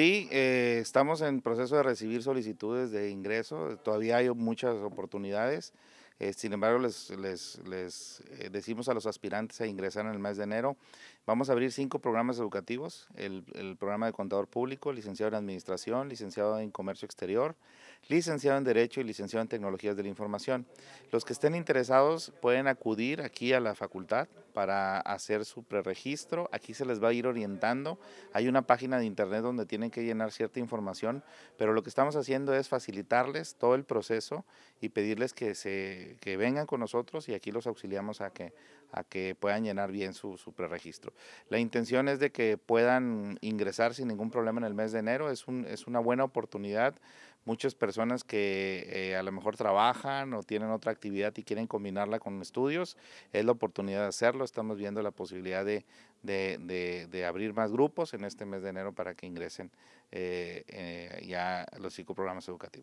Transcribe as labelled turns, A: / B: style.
A: Sí, eh, estamos en proceso de recibir solicitudes de ingreso, todavía hay muchas oportunidades. Eh, sin embargo, les, eh, decimos a los aspirantes a ingresar en el mes de enero, vamos a abrir cinco programas educativos, el, el programa de contador público, licenciado en administración, licenciado en comercio exterior, licenciado en derecho y licenciado en tecnologías de la información. Los que estén interesados pueden acudir aquí a la facultad para hacer su preregistro, aquí se les va a ir orientando, hay una página de internet donde tienen que llenar cierta información, pero lo que estamos haciendo es facilitarles todo el proceso y pedirles que se que, vengan con nosotros y aquí los auxiliamos a que, a que puedan llenar bien su, su preregistro. La intención es de que puedan ingresar sin ningún problema en el mes de enero, es, es una buena oportunidad. Muchas personas que eh, a lo mejor trabajan o tienen otra actividad y quieren combinarla con estudios, es la oportunidad de hacerlo. Estamos viendo la posibilidad de, abrir más grupos en este mes de enero para que ingresen eh, eh, ya los psicoprogramas educativos.